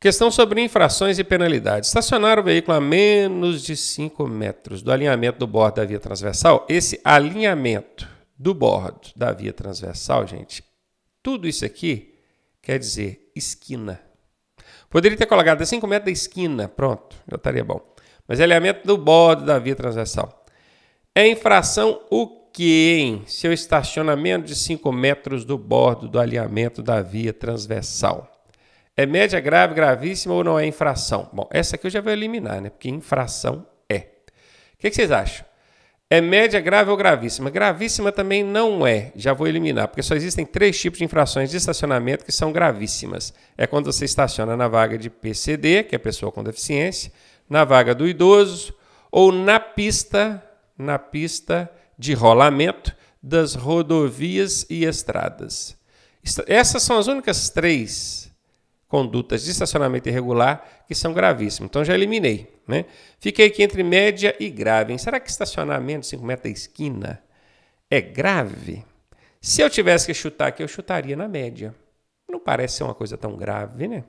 Questão sobre infrações e penalidades. Estacionar o veículo a menos de 5 metros do alinhamento do bordo da via transversal. Esse alinhamento do bordo da via transversal, gente, tudo isso aqui quer dizer esquina. Poderia ter colocado a 5 metros da esquina, pronto, já estaria bom. Mas alinhamento do bordo da via transversal. É infração o que, hein? Se eu estaciono a menos de 5 metros do bordo do alinhamento da via transversal. É média, grave, gravíssima ou não é infração? Bom, essa aqui eu já vou eliminar, né? Porque infração é. O que, que vocês acham? É média, grave ou gravíssima? Gravíssima também não é, já vou eliminar, porque só existem três tipos de infrações de estacionamento que são gravíssimas. É quando você estaciona na vaga de PCD, que é pessoa com deficiência, na vaga do idoso ou na pista, na pista de rolamento das rodovias e estradas. Essas são as únicas três condutas de estacionamento irregular que são gravíssimas. Então já eliminei. Né? Fiquei aqui entre média e grave. Hein? Será que estacionamento 5 metros da esquina é grave? Se eu tivesse que chutar aqui, eu chutaria na média. Não parece ser uma coisa tão grave, né?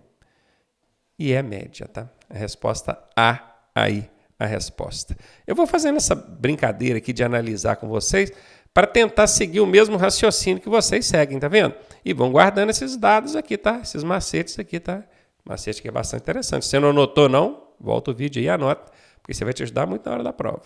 E é média, tá? A resposta A aí a resposta. Eu vou fazendo essa brincadeira aqui de analisar com vocês para tentar seguir o mesmo raciocínio que vocês seguem, tá vendo? E vão guardando esses dados aqui, tá? Esses macetes aqui, tá? Macete que é bastante interessante. Se você não anotou não, volta o vídeo e anota, porque você vai te ajudar muito na hora da prova.